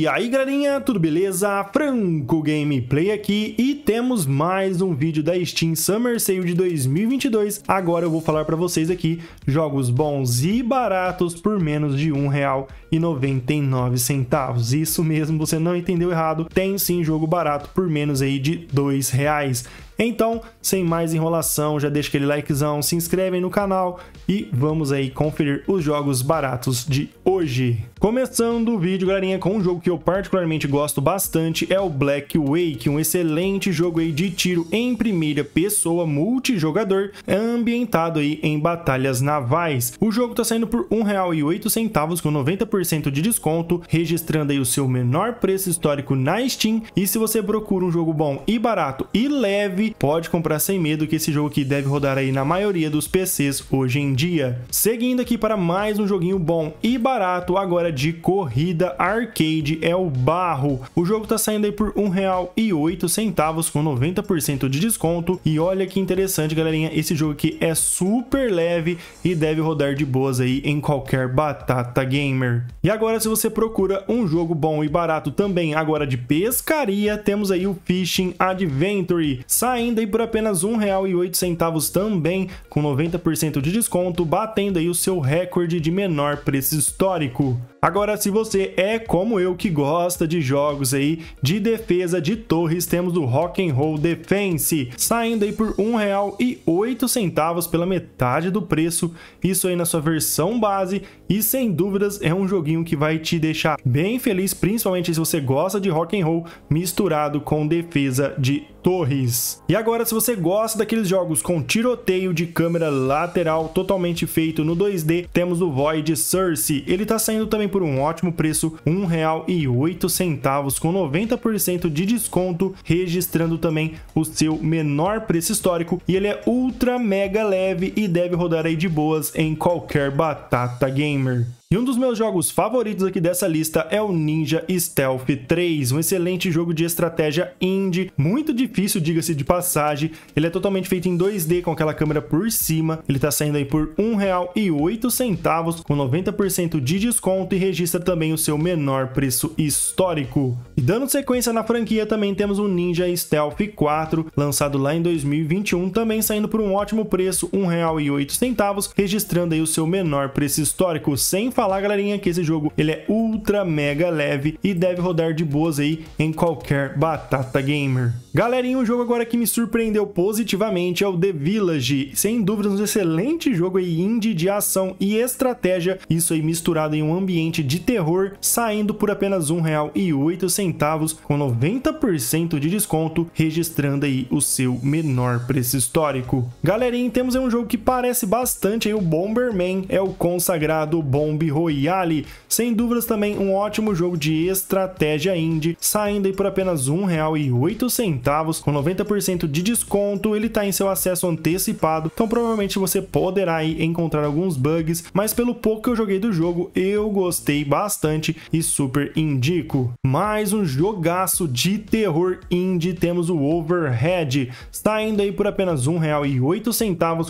E aí galerinha, tudo beleza? Franco Gameplay aqui e temos mais um vídeo da Steam Summer Sale de 2022. Agora eu vou falar para vocês aqui jogos bons e baratos por menos de um real e 1,99. Isso mesmo, você não entendeu errado. Tem sim jogo barato por menos aí de R$ reais. Então, sem mais enrolação, já deixa aquele likezão, se inscreve no canal e vamos aí conferir os jogos baratos de hoje. Começando o vídeo, galerinha, com um jogo que eu particularmente gosto bastante, é o Black Wake, um excelente jogo aí de tiro em primeira pessoa, multijogador, ambientado aí em batalhas navais. O jogo tá saindo por R$ 1,08 com 90% de desconto, registrando aí o seu menor preço histórico na Steam. E se você procura um jogo bom e barato e leve, pode comprar sem medo que esse jogo aqui deve rodar aí na maioria dos PCs hoje em dia. Seguindo aqui para mais um joguinho bom e barato, agora de corrida arcade, é o Barro. O jogo tá saindo aí por R$1,08 com 90% de desconto. E olha que interessante, galerinha, esse jogo aqui é super leve e deve rodar de boas aí em qualquer batata gamer. E agora, se você procura um jogo bom e barato também agora de pescaria, temos aí o Fishing Adventure, saindo aí por apenas R$ 1,08 também, com 90% de desconto, batendo aí o seu recorde de menor preço histórico. Agora, se você é como eu que gosta de jogos aí de defesa de torres, temos o Rock and Roll Defense, saindo aí por R$ 1,08 pela metade do preço, isso aí na sua versão base, e sem dúvidas é um joguinho que vai te deixar bem feliz, principalmente se você gosta de Rock and Roll misturado com defesa de torres. E agora, se você gosta daqueles jogos com tiroteio de câmera lateral totalmente feito no 2D, temos o Void Source, ele tá saindo também por um ótimo preço, R$ 1,08 com 90% de desconto, registrando também o seu menor preço histórico e ele é ultra mega leve e deve rodar aí de boas em qualquer batata gamer. E um dos meus jogos favoritos aqui dessa lista é o Ninja Stealth 3, um excelente jogo de estratégia indie, muito difícil, diga-se de passagem. Ele é totalmente feito em 2D com aquela câmera por cima. Ele tá saindo aí por R$ 1,08 com 90% de desconto e registra também o seu menor preço histórico. E dando sequência na franquia também temos o Ninja Stealth 4, lançado lá em 2021, também saindo por um ótimo preço, R$ 1,08, registrando aí o seu menor preço histórico, sem falar, galerinha, que esse jogo ele é ultra mega leve e deve rodar de boas aí em qualquer batata gamer. Galerinha, um jogo agora que me surpreendeu positivamente é o The Village. Sem dúvidas, um excelente jogo aí indie de ação e estratégia, isso aí misturado em um ambiente de terror, saindo por apenas R$ 1,08 com 90% de desconto, registrando aí o seu menor preço histórico. Galerinha, temos aí um jogo que parece bastante aí o Bomberman, é o consagrado Bomb Royale. Sem dúvidas também um ótimo jogo de estratégia indie, saindo aí por apenas R$ 1,08, com 90% de desconto, ele está em seu acesso antecipado, então provavelmente você poderá aí encontrar alguns bugs, mas pelo pouco que eu joguei do jogo, eu gostei bastante e super indico. Mais um jogaço de terror indie, temos o Overhead, saindo aí por apenas R$ 1,08,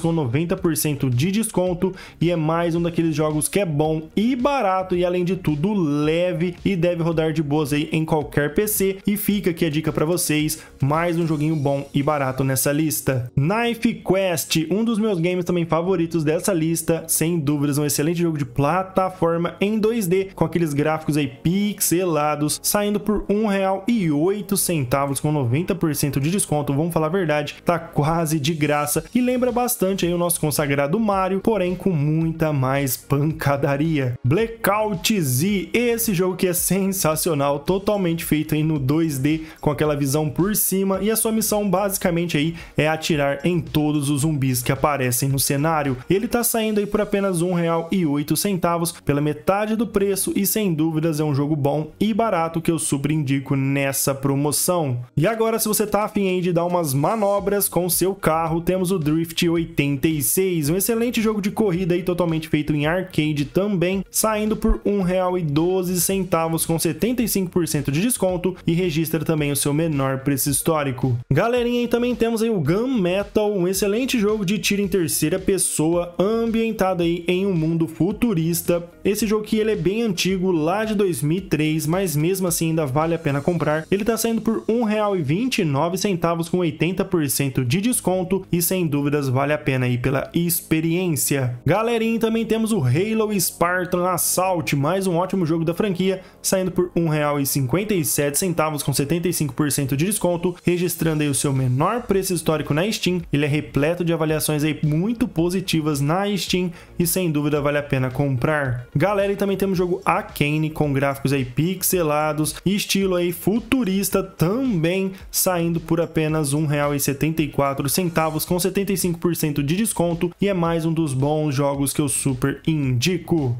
com 90% de desconto, e é mais um daqueles jogos que é bom, e barato e além de tudo leve e deve rodar de boas aí em qualquer PC e fica aqui a dica para vocês, mais um joguinho bom e barato nessa lista. Knife Quest, um dos meus games também favoritos dessa lista, sem dúvidas um excelente jogo de plataforma em 2D com aqueles gráficos aí pixelados, saindo por oito centavos com 90% de desconto, vamos falar a verdade, tá quase de graça e lembra bastante aí o nosso consagrado Mario, porém com muita mais pancadaria. Blackout Z. Esse jogo que é sensacional, totalmente feito aí no 2D, com aquela visão por cima. E a sua missão basicamente aí é atirar em todos os zumbis que aparecem no cenário. Ele tá saindo aí por apenas R$1,08, pela metade do preço e sem dúvidas é um jogo bom e barato que eu super indico nessa promoção. E agora se você tá afim de dar umas manobras com o seu carro, temos o Drift 86, um excelente jogo de corrida aí totalmente feito em arcade também também, saindo por R$ 1,12 com 75% de desconto e registra também o seu menor preço histórico. Galerinha, e também temos aí o Gun Metal, um excelente jogo de tiro em terceira pessoa, ambientado aí em um mundo futurista. Esse jogo que ele é bem antigo, lá de 2003, mas mesmo assim ainda vale a pena comprar. Ele está saindo por R$ 1,29 com 80% de desconto e sem dúvidas vale a pena aí pela experiência. Galerinha, também temos o Halo Spark Spartan Assault, mais um ótimo jogo da franquia, saindo por R$ 1,57 com 75% de desconto, registrando aí o seu menor preço histórico na Steam. Ele é repleto de avaliações aí muito positivas na Steam e sem dúvida vale a pena comprar. Galera, e também temos o jogo Akane com gráficos aí pixelados e estilo aí futurista também, saindo por apenas R$ 1,74 com 75% de desconto e é mais um dos bons jogos que eu super indico.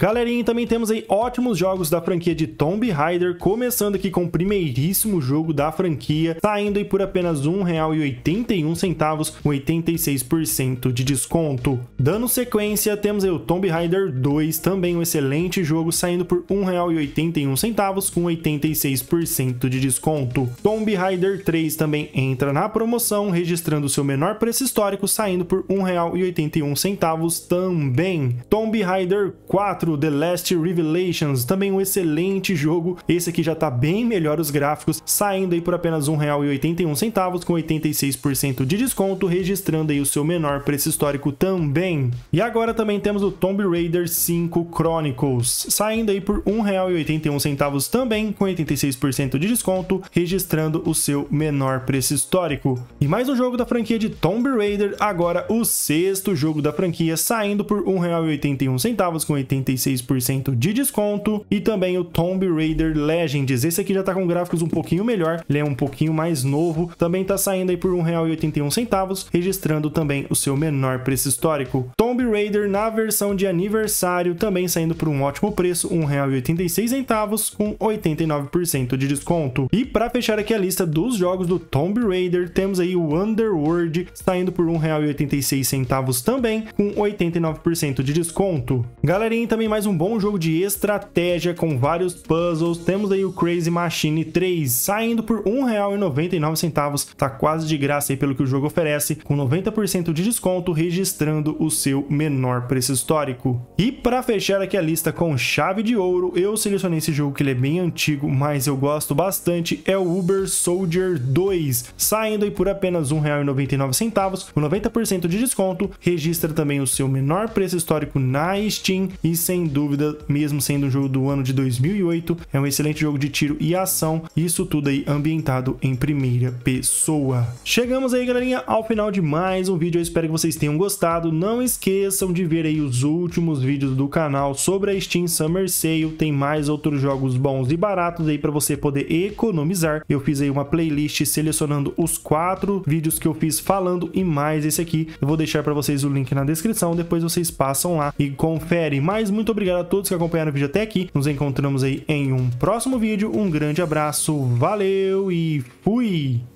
Galerinha, também temos aí ótimos jogos da franquia de Tomb Raider, começando aqui com o primeiríssimo jogo da franquia, saindo aí por apenas R$ 1,81, com 86% de desconto. Dando sequência, temos aí o Tomb Raider 2, também um excelente jogo, saindo por R$ 1,81, com 86% de desconto. Tomb Raider 3 também entra na promoção, registrando seu menor preço histórico, saindo por R$ 1,81 também. Tomb Raider 4 The Last Revelations, também um excelente jogo. Esse aqui já tá bem melhor os gráficos, saindo aí por apenas R$ 1,81 com 86% de desconto, registrando aí o seu menor preço histórico também. E agora também temos o Tomb Raider 5 Chronicles, saindo aí por R$ 1,81 também com 86% de desconto, registrando o seu menor preço histórico. E mais um jogo da franquia de Tomb Raider, agora o sexto jogo da franquia, saindo por R$ 1,81 com 86 36% de desconto. E também o Tomb Raider Legends. Esse aqui já tá com gráficos um pouquinho melhor, ele é um pouquinho mais novo. Também tá saindo aí por R$ 1,81, registrando também o seu menor preço histórico. Tomb Raider na versão de aniversário, também saindo por um ótimo preço, R$ 1,86, com 89% de desconto. E para fechar aqui a lista dos jogos do Tomb Raider, temos aí o Underworld, saindo por R$ 1,86 também, com 89% de desconto. Galerinha, também também mais um bom jogo de estratégia com vários puzzles. Temos aí o Crazy Machine 3 saindo por R$ 1,99. Tá quase de graça aí pelo que o jogo oferece, com 90% de desconto, registrando o seu menor preço histórico. E para fechar aqui a lista com chave de ouro, eu selecionei esse jogo que ele é bem antigo, mas eu gosto bastante, é o Uber Soldier 2, saindo aí por apenas R$ 1,99, com 90% de desconto, registra também o seu menor preço histórico na Steam e sem dúvida, mesmo sendo um jogo do ano de 2008, é um excelente jogo de tiro e ação, isso tudo aí ambientado em primeira pessoa. Chegamos aí, galerinha, ao final de mais um vídeo, eu espero que vocês tenham gostado, não esqueçam de ver aí os últimos vídeos do canal sobre a Steam Summer Sale, tem mais outros jogos bons e baratos aí para você poder economizar. Eu fiz aí uma playlist selecionando os quatro vídeos que eu fiz falando e mais esse aqui. Eu vou deixar para vocês o link na descrição, depois vocês passam lá e conferem mais muito obrigado a todos que acompanharam o vídeo até aqui. Nos encontramos aí em um próximo vídeo. Um grande abraço, valeu e fui!